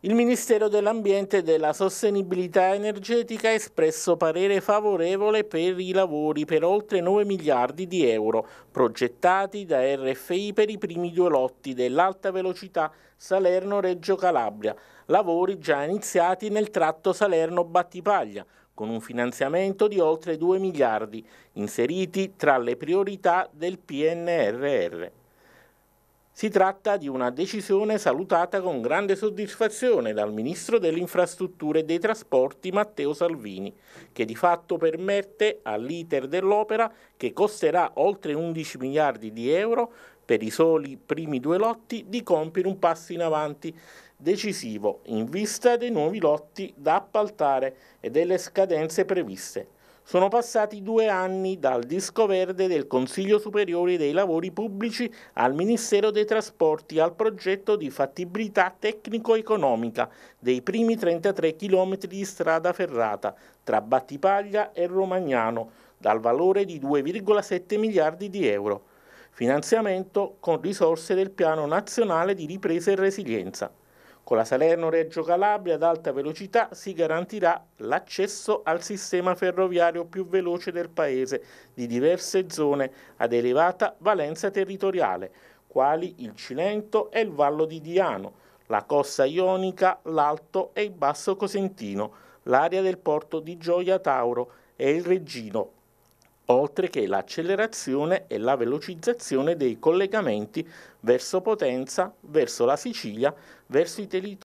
Il Ministero dell'Ambiente e della Sostenibilità Energetica ha espresso parere favorevole per i lavori per oltre 9 miliardi di euro progettati da RFI per i primi due lotti dell'alta velocità Salerno-Reggio Calabria, lavori già iniziati nel tratto Salerno-Battipaglia con un finanziamento di oltre 2 miliardi inseriti tra le priorità del PNRR. Si tratta di una decisione salutata con grande soddisfazione dal Ministro delle Infrastrutture e dei Trasporti Matteo Salvini, che di fatto permette all'iter dell'opera, che costerà oltre 11 miliardi di euro per i soli primi due lotti, di compiere un passo in avanti decisivo in vista dei nuovi lotti da appaltare e delle scadenze previste. Sono passati due anni dal disco verde del Consiglio Superiore dei Lavori Pubblici al Ministero dei Trasporti al progetto di fattibilità tecnico-economica dei primi 33 km di strada ferrata tra Battipaglia e Romagnano, dal valore di 2,7 miliardi di euro. Finanziamento con risorse del Piano Nazionale di Ripresa e Resilienza. Con la Salerno-Reggio Calabria ad alta velocità si garantirà l'accesso al sistema ferroviario più veloce del Paese di diverse zone ad elevata valenza territoriale, quali il Cilento e il Vallo di Diano, la costa ionica, l'Alto e il Basso Cosentino, l'area del porto di Gioia Tauro e il Regino, oltre che l'accelerazione e la velocizzazione dei collegamenti verso Potenza, verso la Sicilia, verso i territori